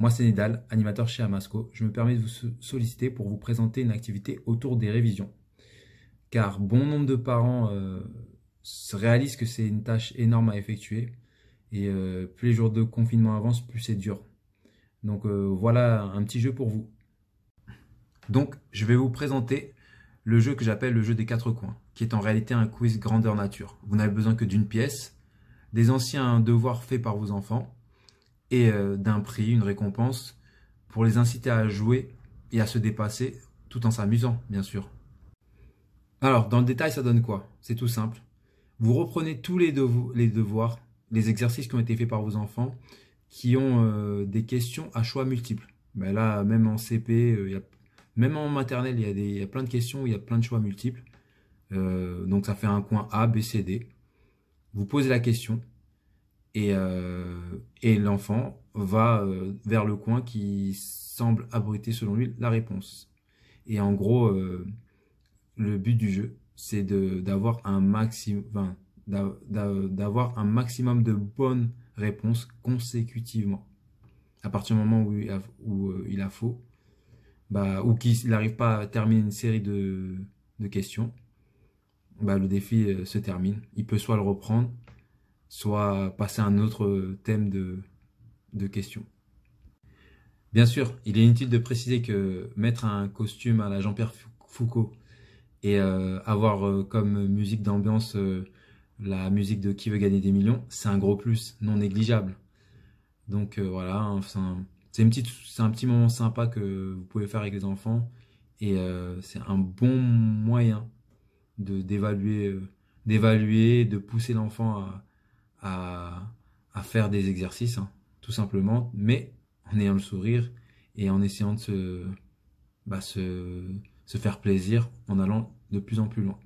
Moi, c'est Nidal, animateur chez Amasco. Je me permets de vous solliciter pour vous présenter une activité autour des révisions. Car bon nombre de parents se euh, réalisent que c'est une tâche énorme à effectuer. Et euh, plus les jours de confinement avancent, plus c'est dur. Donc euh, voilà un petit jeu pour vous. Donc, je vais vous présenter le jeu que j'appelle le jeu des quatre coins, qui est en réalité un quiz grandeur nature. Vous n'avez besoin que d'une pièce, des anciens devoirs faits par vos enfants, et euh, d'un prix, une récompense, pour les inciter à jouer et à se dépasser, tout en s'amusant, bien sûr. Alors, dans le détail, ça donne quoi C'est tout simple. Vous reprenez tous les, les, devoirs, les exercices qui ont été faits par vos enfants, qui ont euh, des questions à choix multiples. Ben là, même en CP, euh, même en maternelle, il y, y, a plein de questions, il y a plein de choix multiples. donc ça fait un coin A, B, C, D. Vous posez la question, euh, et, l'enfant va euh, vers le coin qui semble abriter selon lui la réponse. Et en gros, euh, le but du jeu, c'est d'avoir un maximum, d'avoir un maximum de bonnes réponses consécutivement. À partir du moment où il a, faux, bah, ou qu'il n'arrive pas à terminer une série de, questions, bah, le défi se termine. Il peut soit le reprendre, soit passer à un autre thème de, questions. question. Bien sûr, il est inutile de préciser que mettre un costume à la Jean-Pierre Foucault et euh, avoir euh, comme musique d'ambiance euh, la musique de Qui veut gagner des millions, c'est un gros plus non négligeable. Donc voilà, hein, c'est un, un petit moment sympa que vous pouvez faire avec les enfants et c'est un bon moyen d'évaluer, d'évaluer, de pousser l'enfant à, à, à faire des exercices, hein, tout simplement, mais en ayant le sourire et en essayant de se, bah, se, se faire plaisir en allant de plus en plus loin.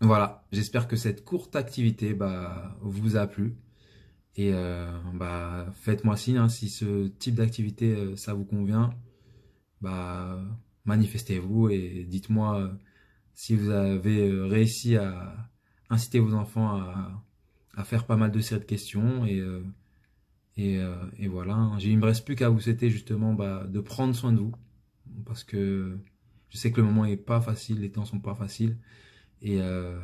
Voilà, j'espère que cette courte activité bah, vous a plu. Et euh, bah, faites-moi signe hein, si ce type d'activité, euh, ça vous convient. Bah, manifestez-vous et dites-moi euh, si vous avez réussi à inciter vos enfants à, à faire pas mal de séries de questions et, euh, euh, et, voilà. Il me reste plus qu'à vous souhaiter justement bah, de prendre soin de vous parce que je sais que le moment est pas facile, les temps sont pas faciles et, euh,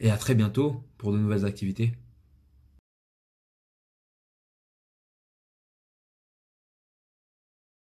et à très bientôt pour de nouvelles activités.